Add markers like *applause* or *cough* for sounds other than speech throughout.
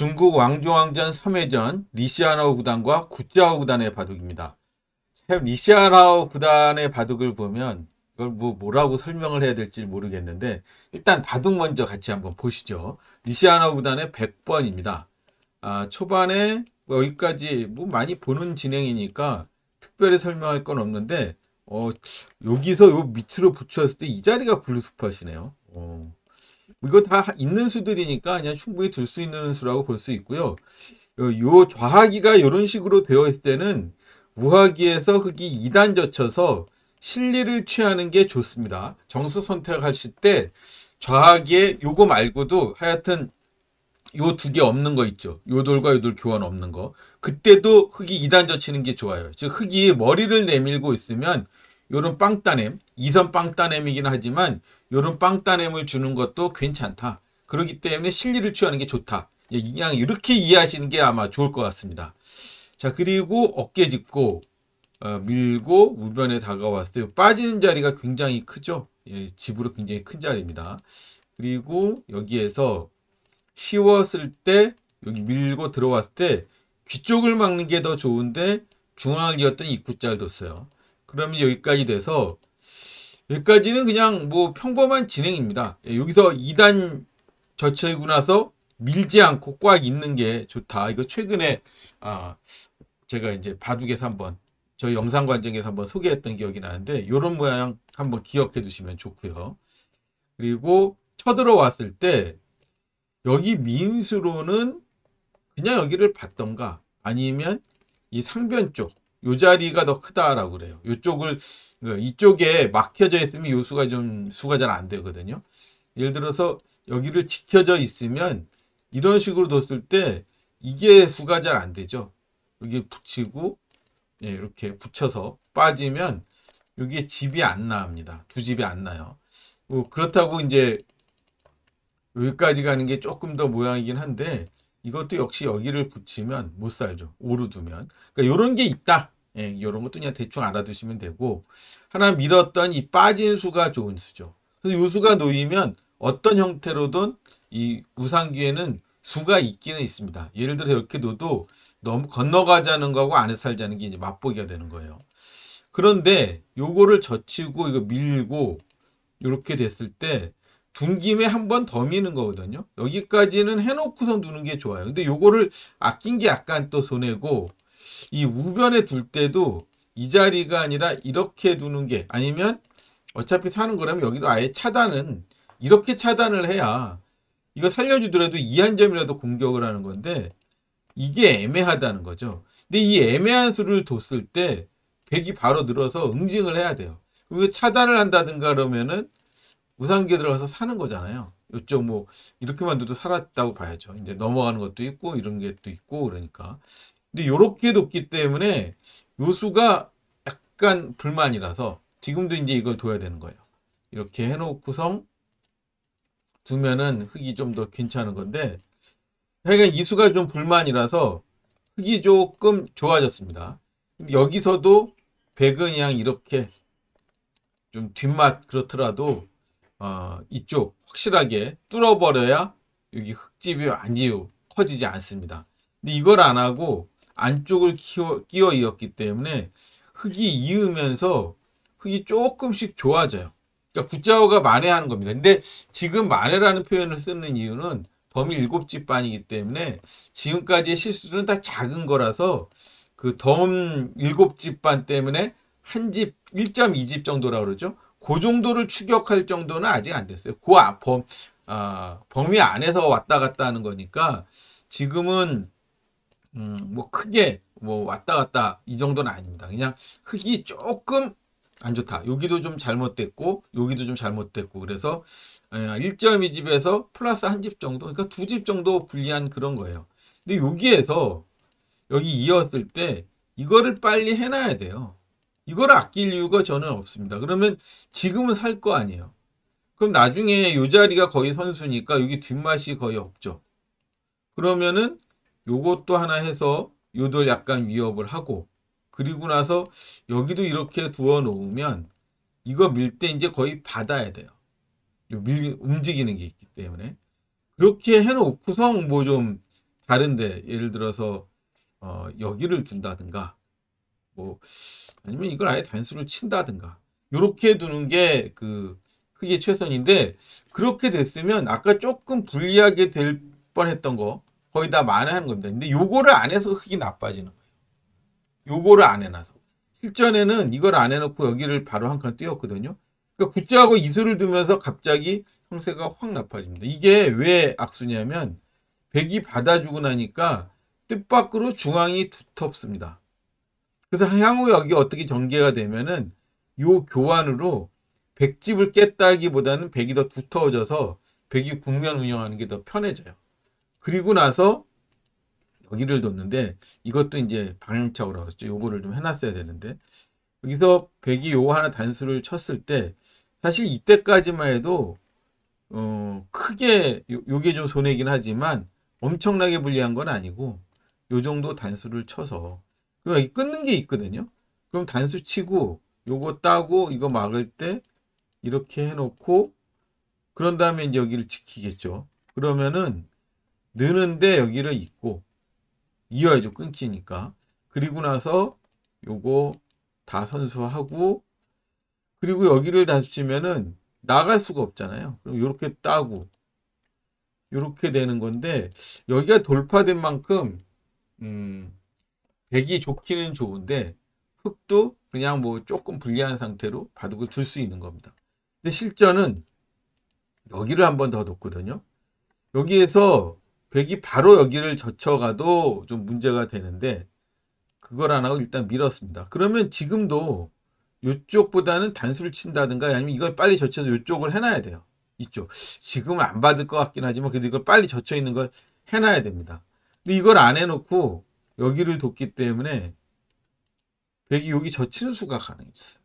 중국 왕중왕전 3회전 리시아나오 구단과 구자오 구단의 바둑입니다. 리시아나오 구단의 바둑을 보면 이걸 뭐 뭐라고 설명을 해야 될지 모르겠는데 일단 바둑 먼저 같이 한번 보시죠. 리시아나오 구단의 100번입니다. 아, 초반에 뭐 여기까지 뭐 많이 보는 진행이니까 특별히 설명할 건 없는데 어, 여기서 요 밑으로 붙였을 때 이 자리가 블루스팟이네요. 어. 이거 다 있는 수들이니까 그냥 충분히 들수 있는 수라고 볼 수 있고요. 요 좌하기가 이런 식으로 되어 있을 때는 우하기에서 흙이 2단 젖혀서 실리를 취하는 게 좋습니다. 정수 선택하실 때 좌하기에 요거 말고도 하여튼 요 두 개 없는 거 있죠. 요 돌과 요 돌 교환 없는 거. 그때도 흙이 2단 젖히는 게 좋아요. 즉 흙이 머리를 내밀고 있으면 요런 빵따냄, 이선 빵따냄이긴 하지만 이런 빵따냄을 주는 것도 괜찮다. 그러기 때문에 실리를 취하는 게 좋다. 그냥 예, 이렇게 이해하시는 게 아마 좋을 것 같습니다. 자 그리고 어깨 짚고 어, 밀고 우변에 다가왔을 때 빠지는 자리가 굉장히 크죠. 예, 집으로 굉장히 큰 자리입니다. 그리고 여기에서 씌웠을 때 여기 밀고 들어왔을 때 귀쪽을 막는 게 더 좋은데 중앙을 이었던 입구자를 뒀어요. 그러면 여기까지 돼서 여기까지는 그냥 뭐 평범한 진행입니다. 예, 여기서 2단 저체이고 나서 밀지 않고 꽉 있는 게 좋다. 이거 최근에 아 제가 이제 바둑에서 한번 저희 영상 관정에서 한번 소개했던 기억이 나는데 이런 모양 한번 기억해 두시면 좋고요. 그리고 쳐들어왔을 때 여기 민수로는 그냥 여기를 봤던가 아니면 이 상변 쪽요 자리가 더 크다라고 그래요. 요쪽을 그러니까 이쪽에 막혀져 있으면 요 수가 좀 수가 잘 안 되거든요. 예를 들어서 여기를 지켜져 있으면 이런 식으로 뒀을 때 이게 수가 잘 안 되죠. 여기 붙이고 예, 이렇게 붙여서 빠지면 여기에 집이 안 나옵니다. 두 집이 안 나요. 뭐 그렇다고 이제 여기까지 가는 게 조금 더 모양이긴 한데 이것도 역시 여기를 붙이면 못 살죠. 오르두면. 그러니까 이런 게 있다. 예, 이런 것도 그냥 대충 알아두시면 되고 하나 밀었던 이 빠진 수가 좋은 수죠. 그래서 이 수가 놓이면 어떤 형태로든 이 우상기에는 수가 있기는 있습니다. 예를 들어 이렇게 둬도 너무 건너가자는 거하고 안에 살자는 게 이제 맛보기가 되는 거예요. 그런데 요거를 젖히고 이거 밀고 이렇게 됐을 때둔 김에 한 번 더 미는 거거든요. 여기까지는 해놓고서 두는 게 좋아요. 근데 요거를 아낀 게 약간 또 손해고 이 우변에 둘 때도 이 자리가 아니라 이렇게 두는 게 아니면 어차피 사는 거라면 여기로 아예 차단은 이렇게 차단을 해야 이거 살려주더라도 이 한 점이라도 공격을 하는 건데 이게 애매하다는 거죠. 근데 이 애매한 수를 뒀을 때 백이 바로 들어서 응징을 해야 돼요. 그리고 차단을 한다든가 그러면은 우산기에 들어가서 사는 거잖아요. 이쪽 뭐 이렇게만 둬도 살았다고 봐야죠. 이제 넘어가는 것도 있고 이런 게 또 있고 그러니까. 근데 요렇게 뒀기 때문에 요수가 약간 불만이라서 지금도 이제 이걸 둬야 되는 거예요. 이렇게 해놓고서 두면은 흙이 좀 더 괜찮은 건데 하여간 그러니까 이수가 좀 불만이라서 흙이 조금 좋아졌습니다. 여기서도 백은양 이렇게 좀 뒷맛 그렇더라도 어, 이쪽 확실하게 뚫어버려야 여기 흙집이 안지우 커지지 않습니다. 근데 이걸 안 하고 안쪽을 키워, 끼워 이었기 때문에 흙이 이으면서 흙이 조금씩 좋아져요. 그러니까 굿자오가 만회하는 겁니다. 근데 지금 만회라는 표현을 쓰는 이유는 덤이 일곱 집 반이기 때문에 지금까지의 실수는 다 작은 거라서 그 덤 일곱 집 반 때문에 한집 1.2집 정도라 고 그러죠. 그 정도를 추격할 정도는 아직 안 됐어요. 그 아, 범, 어, 범위 안에서 왔다 갔다 하는 거니까 지금은 음, 뭐 크게 뭐 왔다 갔다 이 정도는 아닙니다. 그냥 흙이 조금 안 좋다. 여기도 좀 잘못됐고 여기도 좀 잘못됐고 그래서 1.2집에서 예, 플러스 한 집 정도 그러니까 두 집 정도 분리한 그런 거예요. 근데 여기에서 여기 이었을 때 이거를 빨리 해놔야 돼요. 이걸 아낄 이유가 저는 없습니다. 그러면 지금은 살 거 아니에요. 그럼 나중에 요 자리가 거의 선수니까 여기 뒷맛이 거의 없죠. 그러면은 요것도 하나 해서 요들 약간 위협을 하고 그리고 나서 여기도 이렇게 두어 놓으면 이거 밀 때 이제 거의 받아야 돼요. 요 밀, 움직이는 게 있기 때문에. 그렇게 해놓고서 뭐 좀 다른데 예를 들어서 어, 여기를 둔다든가 뭐 아니면 이걸 아예 단수를 친다든가 이렇게 두는 게그 그게 최선인데 그렇게 됐으면 아까 조금 불리하게 될 뻔했던 거 거의 다 만회하는 겁니다. 근데 요거를 안 해서 흙이 나빠지는 거예요. 요거를 안 해놔서 실전에는 이걸 안 해놓고 여기를 바로 한 칸 띄웠거든요. 그러니까 굿자하고 이수를 두면서 갑자기 형세가 확 나빠집니다. 이게 왜 악수냐면 백이 받아주고 나니까 뜻밖으로 중앙이 두텁습니다. 그래서 향후 여기 어떻게 전개가 되면은 요 교환으로 백집을 깼다기보다는 백이 더 두터워져서 백이 국면 운영하는 게 더 편해져요. 그리고 나서 여기를 뒀는데 이것도 이제 방향착오라고 했죠. 요거를 좀 해놨어야 되는데 여기서 백이 요거 하나 단수를 쳤을 때 사실 이때까지만 해도 어 크게 요게 좀 손해긴 하지만 엄청나게 불리한 건 아니고 요 정도 단수를 쳐서 그러니까 끊는 게 있거든요. 그럼 단수 치고 요거 따고 이거 막을 때 이렇게 해놓고 그런 다음에 여기를 지키겠죠. 그러면은 느는데 여기를 잇고 이어야죠. 끊기니까. 그리고 나서 요거 다 선수하고 그리고 여기를 단수 치면은 나갈 수가 없잖아요. 그럼 이렇게 따고 이렇게 되는 건데 여기가 돌파된 만큼 음 백이 좋기는 좋은데 흙도 그냥 뭐 조금 불리한 상태로 바둑을 둘 수 있는 겁니다. 근데 실전은 여기를 한번더뒀거든요 여기에서 백이 바로 여기를 젖혀가도 좀 문제가 되는데 그걸 안 하고 일단 밀었습니다. 그러면 지금도 이쪽보다는 단수를 친다든가 아니면 이걸 빨리 젖혀서 이쪽을 해놔야 돼요. 이쪽. 지금은 안 받을 것 같긴 하지만 그래도 이걸 빨리 젖혀 있는 걸 해놔야 됩니다. 근데 이걸 안 해놓고 여기를 뒀기 때문에 백이 여기 젖히는 수가 가능했어요.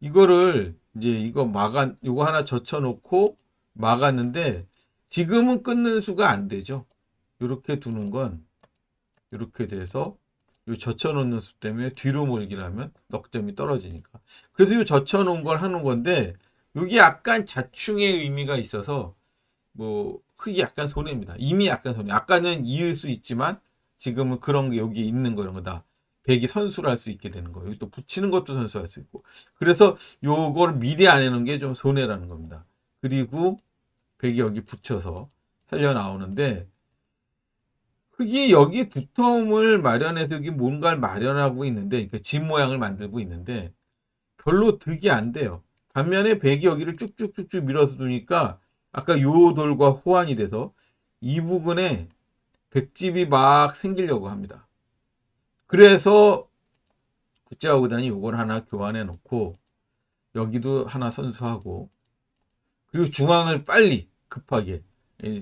이거를 이제 이거 막아 이거 하나 젖혀 놓고 막았는데 지금은 끊는 수가 안 되죠. 이렇게 두는 건 이렇게 돼서 이 젖혀 놓는 수 때문에 뒤로 몰기라면 넉점이 떨어지니까. 그래서 이 젖혀 놓은 걸 하는 건데 여기 약간 자충의 의미가 있어서 뭐 흙이 약간 손해입니다. 이미 약간 손해. 아까는 이을 수 있지만 지금은 그런 게 여기 있는 거 이런 거다. 백이 선수를 할 수 있게 되는 거예요. 또 붙이는 것도 선수할 수 있고. 그래서 요걸 미리 안 해놓은 게 좀 손해라는 겁니다. 그리고 백이 여기 붙여서 살려 나오는데 흙이 여기 두터움을 마련해서 여기 뭔가를 마련하고 있는데 그러니까 집 모양을 만들고 있는데 별로 득이 안 돼요. 반면에 백이 여기를 쭉쭉쭉쭉 밀어서 두니까 아까 요 돌과 호환이 돼서 이 부분에 백집이 막 생기려고 합니다. 그래서 국제화 구단이 요걸 하나 교환해 놓고 여기도 하나 선수하고 그리고 중앙을 빨리 급하게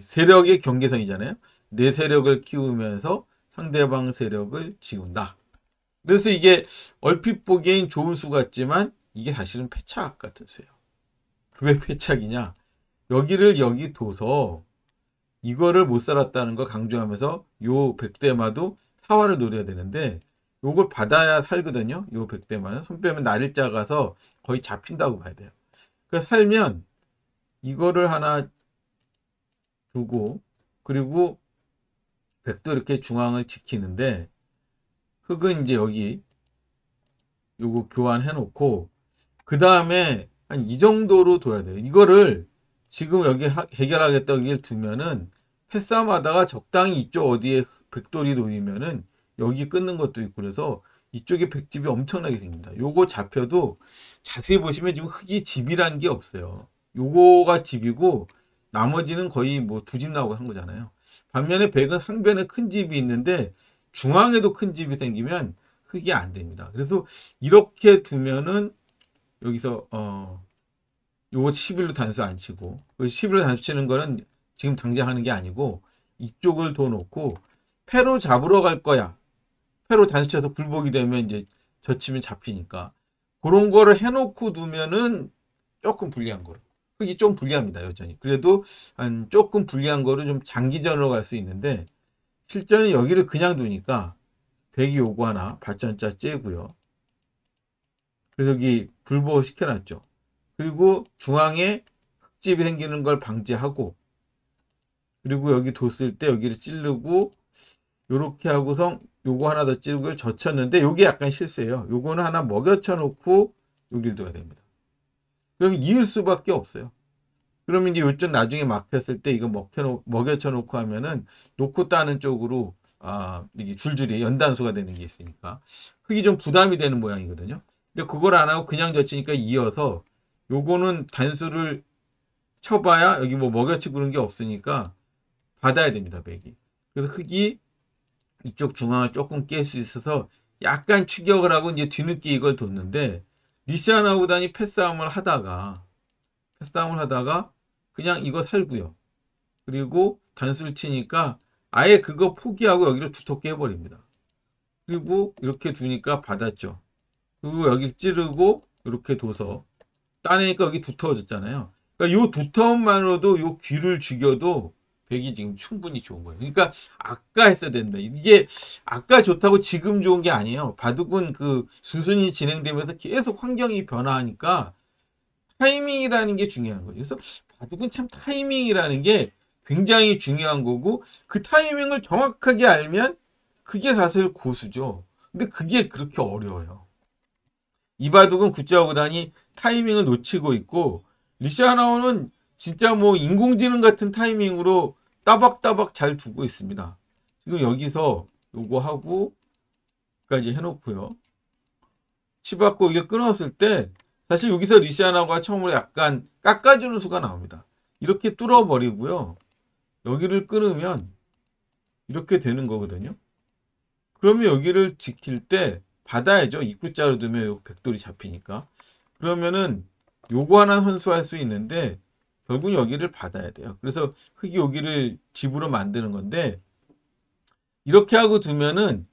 세력의 경계선이잖아요. 내 세력을 키우면서 상대방 세력을 지운다. 그래서 이게 얼핏 보기엔 좋은 수 같지만 이게 사실은 패착 같은 수예요. 왜 패착이냐? 여기를 여기 둬서 이거를 못 살았다는 걸 강조하면서 요 백대마도 사활을 노려야 되는데 요걸 받아야 살거든요. 요 백대마는 손 빼면 날이 작아서 거의 잡힌다고 봐야 돼요. 그러니까 살면 이거를 하나 두고 그리고 백도 이렇게 중앙을 지키는데 흙은 이제 여기 요거 교환해 놓고 그 다음에 한 이 정도로 둬야 돼요. 이거를 지금 여기 해결하겠다고 여기 두면은 햇싸움 하다가 적당히 이쪽 어디에 백돌이 놓이면은 여기 끊는 것도 있고 그래서 이쪽에 백집이 엄청나게 생깁니다. 요거 잡혀도 자세히 보시면 지금 흙이 집이란 게 없어요. 요거가 집이고 나머지는 거의 뭐 두 집 나오고 한 거잖아요. 반면에 백은 상변에 큰 집이 있는데 중앙에도 큰 집이 생기면 흙이 안 됩니다. 그래서 이렇게 두면은 여기서 어 요거 11로 단수 안 치고 11로 그 단수 치는 거는 지금 당장 하는 게 아니고 이쪽을 더 놓고 패로 잡으러 갈 거야. 패로 단수쳐서 굴복이 되면 이제 젖히면 잡히니까 그런 거를 해놓고 두면은 조금 불리한 거로. 그게 좀 불리합니다 여전히. 그래도 한 조금 불리한 거를 좀 장기전으로 갈 수 있는데 실전은 여기를 그냥 두니까 백이 요구 하나 발전자 째고요. 그래서 여기 불복을 시켜놨죠. 그리고 중앙에 흙집이 생기는 걸 방지하고 그리고 여기 뒀을 때 여기를 찌르고 요렇게 하고선 요거 하나 더 찌르고 젖혔는데 요게 약간 실수예요. 요거는 하나 먹여쳐 놓고 여길를 둬야 됩니다. 그럼 이을 수밖에 없어요. 그럼 이제 요쪽 나중에 막혔을 때 이거 먹혀 먹여쳐 놓고 하면은 놓고 따는 쪽으로 아 이게 줄줄이 연단수가 되는 게 있으니까 흙이 좀 부담이 되는 모양이거든요. 근데 그걸 안 하고 그냥 젖히니까 이어서 요거는 단수를 쳐봐야 여기 뭐 먹여치고 그런 게 없으니까 받아야 됩니다. 백이. 그래서 흙이 이쪽 중앙을 조금 깰 수 있어서 약간 추격을 하고 이제 뒤늦게 이걸 뒀는데 리시아나 구단이 패싸움을 하다가 패싸움을 하다가 그냥 이거 살고요. 그리고 단수를 치니까 아예 그거 포기하고 여기를 두텁게 해버립니다. 그리고 이렇게 두니까 받았죠. 그리고 여기 찌르고 이렇게 둬서 따내니까 여기 두터워졌잖아요. 그러니까 요 두터움만으로도 요 귀를 죽여도 100이 지금 충분히 좋은 거예요. 그러니까 아까 했어야 된다. 이게 아까 좋다고 지금 좋은 게 아니에요. 바둑은 그 수순이 진행되면서 계속 환경이 변화하니까 타이밍이라는 게 중요한 거예요. 그래서 바둑은 참 타이밍이라는 게 굉장히 중요한 거고 그 타이밍을 정확하게 알면 그게 사실 고수죠. 근데 그게 그렇게 어려워요. 이 바둑은 구자구단이 타이밍을 놓치고 있고 리시아나오는 진짜 뭐 인공지능 같은 타이밍으로 따박따박 잘 두고 있습니다. 지금 여기서 요거 하고 까지 해놓고요. 치받고 이게 끊었을 때 사실 여기서 리시아나가 처음으로 약간 깎아주는 수가 나옵니다. 이렇게 뚫어버리고요. 여기를 끊으면 이렇게 되는 거거든요. 그러면 여기를 지킬 때 받아야죠. 입구자로 두면 백돌이 잡히니까. 그러면은 요거 하나 선수할 수 있는데 결국 여기를 받아야 돼요. 그래서 흙이 여기를 집으로 만드는 건데 이렇게 하고 두면은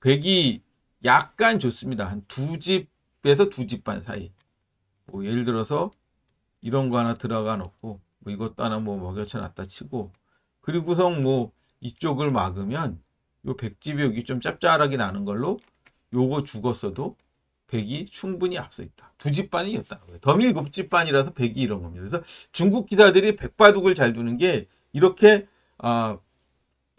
백이 약간 좋습니다. 한 두 집에서 두 집 반 사이. 뭐 예를 들어서 이런 거 하나 들어가 놓고 뭐 이것도 하나 뭐 먹여쳐 놨다 치고 그리고서뭐 이쪽을 막으면 요 백집이 여기 좀 짭짤하게 나는 걸로 요거 죽었어도 백이 충분히 앞서 있다. 두 집반이 었다 덤밀 급집반이라서 백이 이런 겁니다. 그래서 중국 기사들이 백바둑을 잘 두는 게 이렇게 어, 아,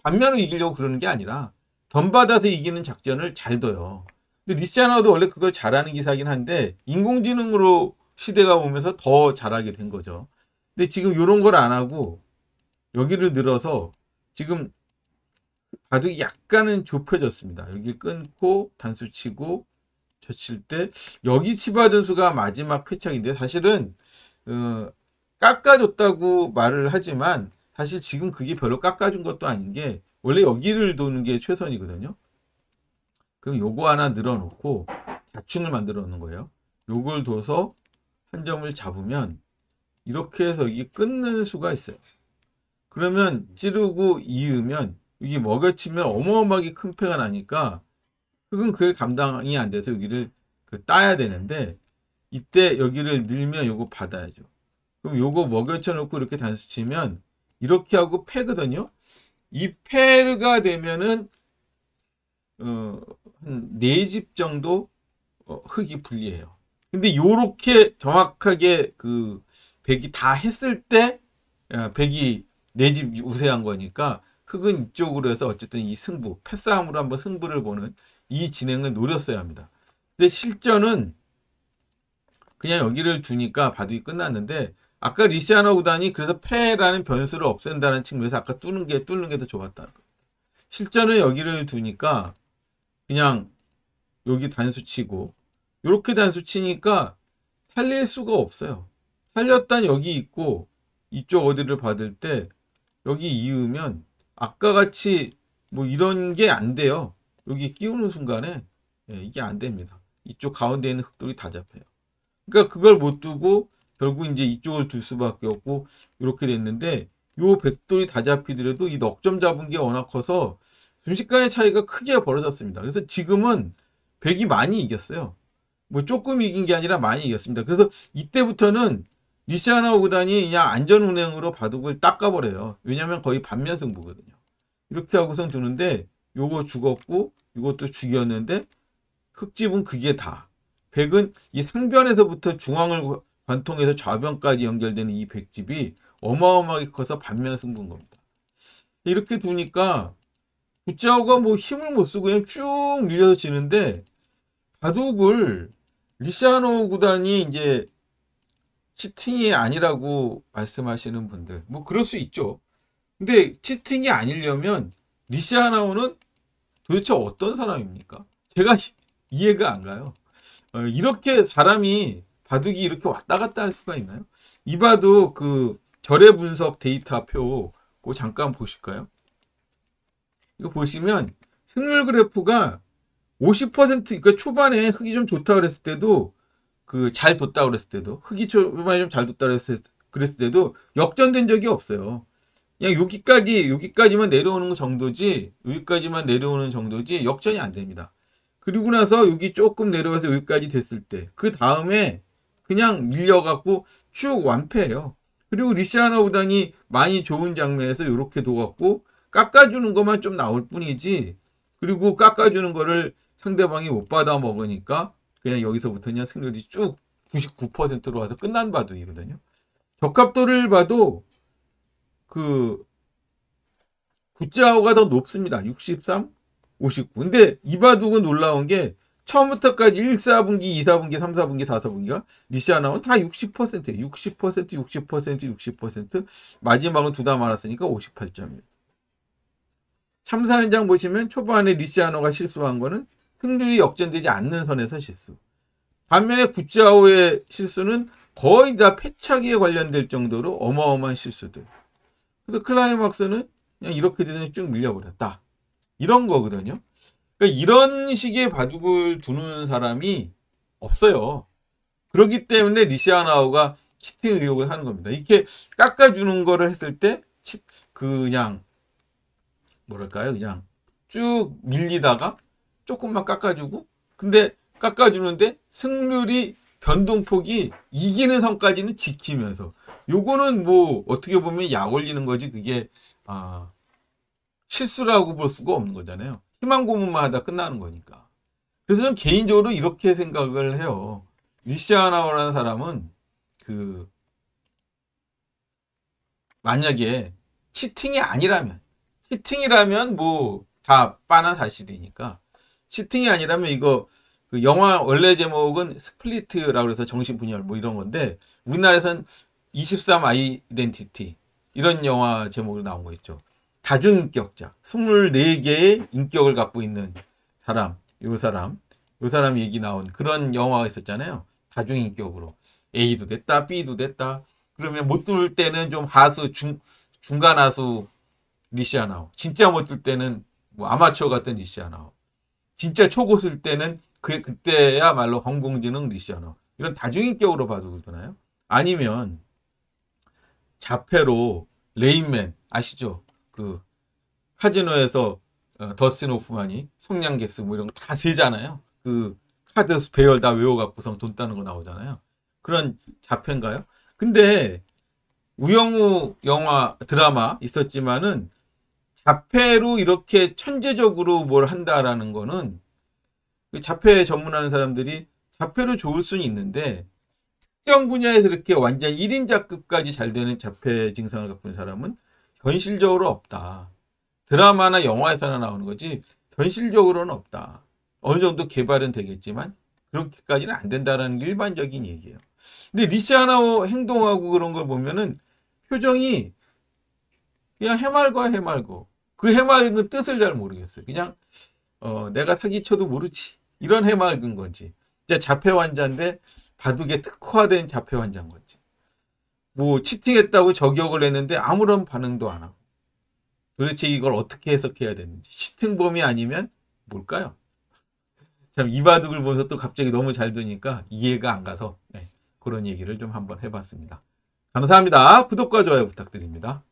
반면을 이기려고 그러는 게 아니라 덤받아서 이기는 작전을 잘 둬요. 근데 리시아나도 원래 그걸 잘하는 기사긴 한데 인공지능으로 시대가 오면서 더 잘하게 된 거죠. 근데 지금 이런 걸 안 하고 여기를 늘어서 지금 바둑이 약간은 좁혀졌습니다. 여기 끊고 단수 치고 젖힐 때 여기 치바든수가 마지막 패착인데 사실은 어, 깎아줬다고 말을 하지만 사실 지금 그게 별로 깎아준 것도 아닌 게 원래 여기를 도는 게 최선이거든요. 그럼 요거 하나 늘어놓고 자충을 만들어 놓는 거예요. 요걸 둬서 한 점을 잡으면 이렇게 해서 이게 끊는 수가 있어요. 그러면 찌르고 이으면 이게 먹여치면 어마어마하게 큰 패가 나니까 흙은 그게 감당이 안 돼서 여기를 그 따야 되는데 이때 여기를 늘면 요거 받아야죠. 그럼 요거 먹여쳐 놓고 이렇게 단수 치면 이렇게 하고 패거든요. 이 패가 되면은 어, 한 네 집 정도 어, 흙이 분리해요. 근데 요렇게 정확하게 그 백이 다 했을 때 어, 백이 네 집 우세한 거니까 흙은 이쪽으로 해서 어쨌든 이 승부, 패싸움으로 한번 승부를 보는 이 진행을 노렸어야 합니다. 근데 실전은 그냥 여기를 주니까 바둑이 끝났는데 아까 리시아나 구단이 그래서 패라는 변수를 없앤다는 측면에서 아까 뚫는 게 뚫는 게 더좋았다 실전은 여기를 두니까 그냥 여기 단수 치고 이렇게 단수 치니까 살릴 수가 없어요. 살렸단 여기 있고 이쪽 어디를 받을 때 여기 이으면 아까 같이 뭐 이런 게 안 돼요. 여기 끼우는 순간에 예, 이게 안 됩니다. 이쪽 가운데 있는 흙돌이 다 잡혀요. 그러니까 그걸 못 두고 결국 이제 이쪽을 둘 수밖에 없고 이렇게 됐는데 요 백돌이 다 잡히더라도 이 넉점 잡은 게 워낙 커서 순식간에 차이가 크게 벌어졌습니다. 그래서 지금은 백이 많이 이겼어요. 뭐 조금 이긴 게 아니라 많이 이겼습니다. 그래서 이때부터는 리시아나오 구단이 그냥 안전운행으로 바둑을 닦아버려요. 왜냐하면 거의 반면 승부거든요. 이렇게 하고선 주는데 요거 죽었고 이것도 죽였는데 흑집은 그게 다. 백은 이 상변에서부터 중앙을 관통해서 좌변까지 연결되는 이 백집이 어마어마하게 커서 반면 승부인 겁니다. 이렇게 두니까 부자오가 뭐 힘을 못 쓰고 그냥 쭉 밀려서 지는데 바둑을 리시아노 구단이 이제 치팅이 아니라고 말씀하시는 분들 뭐 그럴 수 있죠. 근데 치팅이 아니려면 리시아나오는 도대체 어떤 사람입니까? 제가 이해가 안 가요. 어, 이렇게 사람이 바둑이 이렇게 왔다 갔다 할 수가 있나요? 이봐도그 결의 분석 데이터표 그 잠깐 보실까요? 이거 보시면 승률 그래프가 50% 그러니까 초반에 흙이 좀 좋다 그랬을 때도 그 잘 뒀다 그랬을 때도 흙이 초반에 좀잘 뒀다 그 그랬을 때도 역전된 적이 없어요. 그냥 여기까지 여기까지만 내려오는 정도지 여기까지만 내려오는 정도지 역전이 안 됩니다. 그리고 나서 여기 조금 내려와서 여기까지 됐을 때 그 다음에 그냥 밀려갖고 쭉 완패해요. 그리고 리시아나 우단이 많이 좋은 장면에서 이렇게 도갖고 깎아주는 것만 좀 나올 뿐이지 그리고 깎아주는 거를 상대방이 못 받아 먹으니까 그냥 여기서부터 그냥 승률이 쭉 99%로 와서 끝난 바도이거든요 적합도를 봐도 그 구자오가 더 높습니다. 63, 59. 근데 이바둑은 놀라운 게 처음부터까지 1, 4분기, 2, 4분기, 3, 4분기, 4, 4분기가 리시아 나온 다6 0 60%, 60%, 60%. 마지막은 두달많았으니까 58점이에요. 3, 사현장 보시면 초반에 리시아노가 실수한 거는 승률이 역전되지 않는 선에서 실수. 반면에 구자오의 실수는 거의 다 패착에 관련될 정도로 어마어마한 실수들. 그래서 클라이막스는 그냥 이렇게 되더니 쭉 밀려버렸다. 이런 거거든요. 그러니까 이런 식의 바둑을 두는 사람이 없어요. 그렇기 때문에 리시아나우가 키팅 의혹을 하는 겁니다. 이렇게 깎아주는 거를 했을 때 그냥 뭐랄까요? 그냥 쭉 밀리다가 조금만 깎아주고 근데 깎아주는데 승률이 변동폭이 이기는 선까지는 지키면서 요거는 뭐 어떻게 보면 약 올리는 거지 그게 아, 실수라고 볼 수가 없는 거잖아요. 희망 고문만 하다 끝나는 거니까. 그래서 저는 개인적으로 이렇게 생각을 해요. 리시아나오라는 사람은 그 만약에 치팅이 아니라면 치팅이라면 뭐 다빠한 사실이니까 치팅이 아니라면 이거 그 영화 원래 제목은 스플리트라고 해서 정신분열 뭐 이런 건데 우리나라에선 23 아이덴티티 이런 영화 제목으로 나온 거 있죠. 다중인격자 24개의 인격을 갖고 있는 사람 요 사람 요 사람 얘기 나온 그런 영화가 있었잖아요. 다중인격으로 A도 됐다 B도 됐다 그러면 못 둘 때는 좀 하수 중 중간 하수 리시아나오 진짜 못 둘 때는 뭐 아마추어 같은 리시아나오 진짜 초고수 때는 그 그때야말로 항공지능 리시아나오 이런 다중인격으로 봐도 그러잖아요. 아니면 자폐로 레인맨 아시죠? 그 카지노에서 어, 더스틴 호프만이 성냥 개수 뭐 이런 거 다 세잖아요. 그 카드 배열 다 외워갖고선 돈 따는 거 나오잖아요. 그런 자폐인가요? 근데 우영우 영화 드라마 있었지만은 자폐로 이렇게 천재적으로 뭘 한다라는 거는 그 자폐 전문하는 사람들이 자폐로 좋을 수는 있는데 특정 분야에서 이렇게 완전 1인자급까지 잘 되는 자폐 증상을 갖고 있는 사람은 현실적으로 없다. 드라마나 영화에서나 나오는 거지 현실적으로는 없다. 어느 정도 개발은 되겠지만 그렇게까지는 안 된다라는 일반적인 얘기예요. 근데 리시아나오 행동하고 그런 걸 보면은 표정이 그냥 해맑아 해맑고 그 해맑은 뜻을 잘 모르겠어요. 그냥 어, 내가 사기쳐도 모르지 이런 해맑은 건지 자폐 환자인데 바둑에 특화된 자폐 환자인 거지. 뭐 치팅했다고 저격을 했는데 아무런 반응도 안 하고. 도대체 이걸 어떻게 해석해야 되는지. 치팅범이 아니면 뭘까요? *laughs* 참 이 바둑을 보면서 또 갑자기 너무 잘 되니까 이해가 안 가서 네, 그런 얘기를 좀 한번 해봤습니다. 감사합니다. 구독과 좋아요 부탁드립니다.